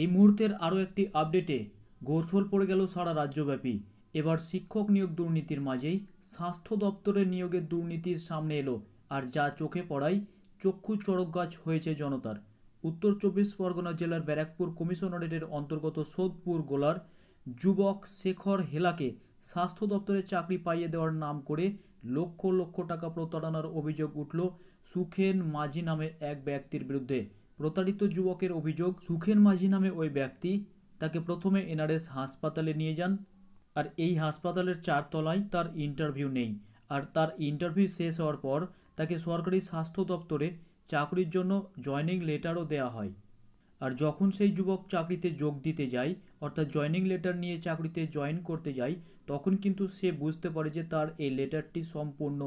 এই মুহূর্তের আরও একটি আপডেটে গোরসোল পড়ে গেল সারা রাজ্যব্যাপী এবার শিক্ষক নিয়োগ দুর্নীতির মাঝেই স্বাস্থ্য দপ্তরের নিয়োগের দুর্নীতির সামনে এলো আর যা চোখে পড়াই চক্ষু চড়ক গাছ হয়েছে জনতার উত্তর চব্বিশ পরগনা জেলার ব্যারাকপুর কমিশনারেটের অন্তর্গত সোদপুর গোলার যুবক শেখর হেলাকে স্বাস্থ্য দপ্তরে চাকরি পাইয়ে দেওয়ার নাম করে লক্ষ লক্ষ টাকা প্রতারণার অভিযোগ উঠল সুখেন মাঝি নামে এক ব্যক্তির বিরুদ্ধে প্রতারিত যুবকের অভিযোগ সুখের মাঝি নামে ওই ব্যক্তি তাকে প্রথমে এনআরএস হাসপাতালে নিয়ে যান আর এই হাসপাতালের চারতলায় তার ইন্টারভিউ নেই আর তার ইন্টারভিউ শেষ হওয়ার পর তাকে সরকারি স্বাস্থ্য দপ্তরে চাকরির জন্য জয়নিং লেটারও দেয়া হয় আর যখন সেই যুবক চাকরিতে যোগ দিতে যায় অর্থাৎ জয়নিং লেটার নিয়ে চাকরিতে জয়েন করতে যায় তখন কিন্তু সে বুঝতে পারে যে তার এই লেটারটি সম্পূর্ণ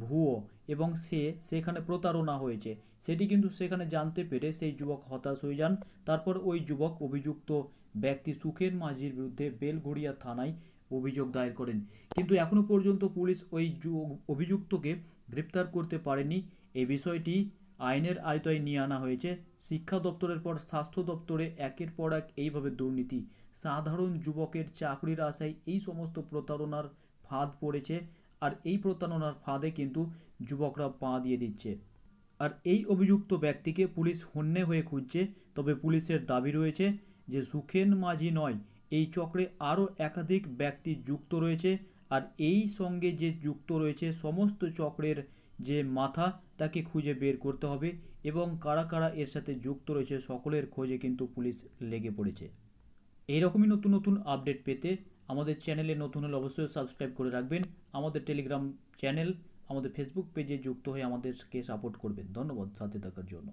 ভুয়ো এবং সে সেখানে প্রতারণা হয়েছে সেটি কিন্তু সেখানে জানতে পেরে সেই যুবক হতাশ হয়ে যান তারপর ওই যুবক অভিযুক্ত ব্যক্তি সুখের মাঝির বিরুদ্ধে বেলঘড়িয়া থানায় অভিযোগ দায়ের করেন কিন্তু এখনও পর্যন্ত পুলিশ ওই অভিযুক্তকে গ্রেপ্তার করতে পারেনি এই বিষয়টি আইনের আয়তায় নিয়ে আনা হয়েছে শিক্ষা দপ্তরের পর স্বাস্থ্য দপ্তরে একের পর এক এইভাবে দুর্নীতি সাধারণ যুবকের চাকরির আশায় এই সমস্ত প্রতারণার ফাঁদ পড়েছে আর এই প্রতারণার ফাঁদে কিন্তু যুবকরা পা দিয়ে দিচ্ছে আর এই অভিযুক্ত ব্যক্তিকে পুলিশ হন্যে হয়ে খুঁজছে তবে পুলিশের দাবি রয়েছে যে সুখেন মাঝি নয় এই চক্রে আরও একাধিক ব্যক্তি যুক্ত রয়েছে আর এই সঙ্গে যে যুক্ত রয়েছে সমস্ত চক্রের যে মাথা তাকে খুঁজে বের করতে হবে এবং কারা কারা এর সাথে যুক্ত রয়েছে সকলের খোঁজে কিন্তু পুলিশ লেগে পড়েছে এইরকমই নতুন নতুন আপডেট পেতে আমাদের চ্যানেলে নতুন হলে অবশ্যই সাবস্ক্রাইব করে রাখবেন আমাদের টেলিগ্রাম চ্যানেল আমাদের ফেসবুক পেজে যুক্ত হয়ে আমাদেরকে সাপোর্ট করবেন ধন্যবাদ সাথে থাকার জন্য